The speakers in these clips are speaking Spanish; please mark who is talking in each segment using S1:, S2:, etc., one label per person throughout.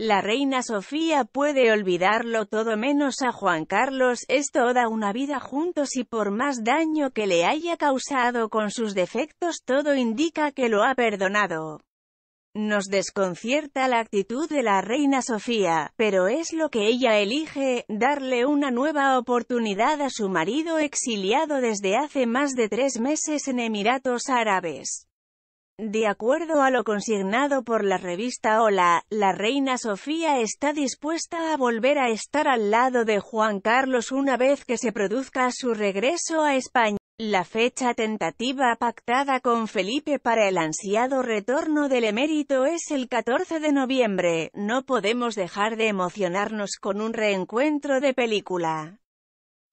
S1: La reina Sofía puede olvidarlo todo menos a Juan Carlos, es toda una vida juntos y por más daño que le haya causado con sus defectos todo indica que lo ha perdonado. Nos desconcierta la actitud de la reina Sofía, pero es lo que ella elige, darle una nueva oportunidad a su marido exiliado desde hace más de tres meses en Emiratos Árabes. De acuerdo a lo consignado por la revista Hola, la reina Sofía está dispuesta a volver a estar al lado de Juan Carlos una vez que se produzca su regreso a España. La fecha tentativa pactada con Felipe para el ansiado retorno del emérito es el 14 de noviembre. No podemos dejar de emocionarnos con un reencuentro de película.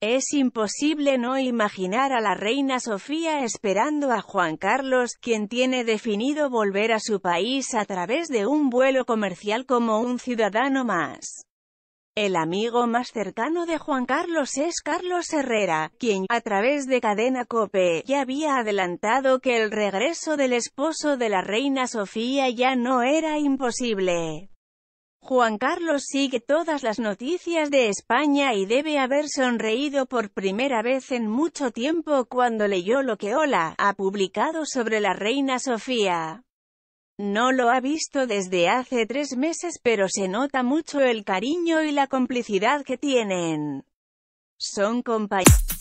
S1: Es imposible no imaginar a la reina Sofía esperando a Juan Carlos, quien tiene definido volver a su país a través de un vuelo comercial como un ciudadano más. El amigo más cercano de Juan Carlos es Carlos Herrera, quien, a través de Cadena Cope, ya había adelantado que el regreso del esposo de la reina Sofía ya no era imposible. Juan Carlos sigue todas las noticias de España y debe haber sonreído por primera vez en mucho tiempo cuando leyó lo que Hola! ha publicado sobre la reina Sofía. No lo ha visto desde hace tres meses pero se nota mucho el cariño y la complicidad que tienen. Son compañeros.